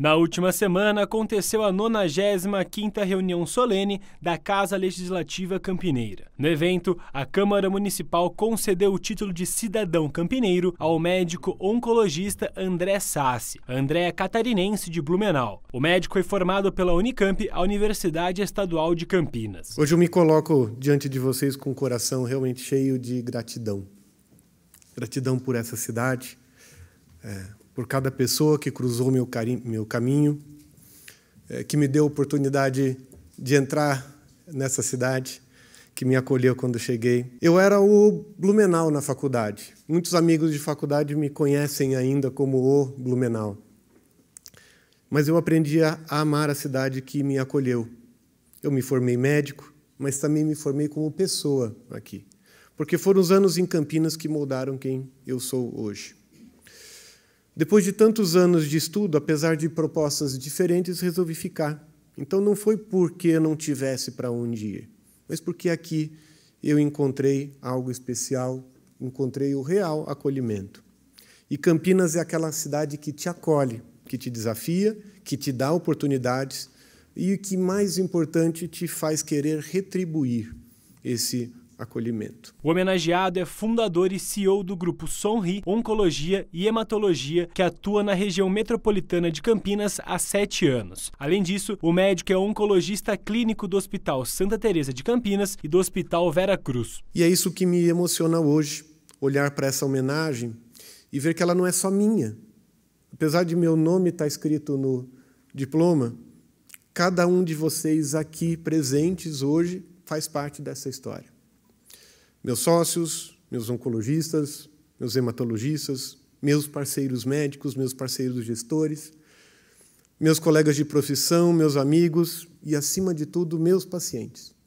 Na última semana, aconteceu a 95ª reunião solene da Casa Legislativa Campineira. No evento, a Câmara Municipal concedeu o título de cidadão campineiro ao médico oncologista André Sassi. André é catarinense de Blumenau. O médico foi formado pela Unicamp, a Universidade Estadual de Campinas. Hoje eu me coloco diante de vocês com o um coração realmente cheio de gratidão. Gratidão por essa cidade, é por cada pessoa que cruzou meu, meu caminho, é, que me deu a oportunidade de entrar nessa cidade, que me acolheu quando cheguei. Eu era o Blumenau na faculdade. Muitos amigos de faculdade me conhecem ainda como o Blumenau. Mas eu aprendi a amar a cidade que me acolheu. Eu me formei médico, mas também me formei como pessoa aqui, porque foram os anos em Campinas que moldaram quem eu sou hoje. Depois de tantos anos de estudo, apesar de propostas diferentes, resolvi ficar. Então não foi porque não tivesse para onde ir, mas porque aqui eu encontrei algo especial, encontrei o real acolhimento. E Campinas é aquela cidade que te acolhe, que te desafia, que te dá oportunidades e o que mais importante te faz querer retribuir esse acolhimento. O homenageado é fundador e CEO do grupo Sonri Oncologia e Hematologia, que atua na região metropolitana de Campinas há sete anos. Além disso, o médico é oncologista clínico do Hospital Santa Teresa de Campinas e do Hospital Vera Cruz. E é isso que me emociona hoje, olhar para essa homenagem e ver que ela não é só minha. Apesar de meu nome estar tá escrito no diploma, cada um de vocês aqui presentes hoje faz parte dessa história meus sócios, meus oncologistas, meus hematologistas, meus parceiros médicos, meus parceiros gestores, meus colegas de profissão, meus amigos e, acima de tudo, meus pacientes.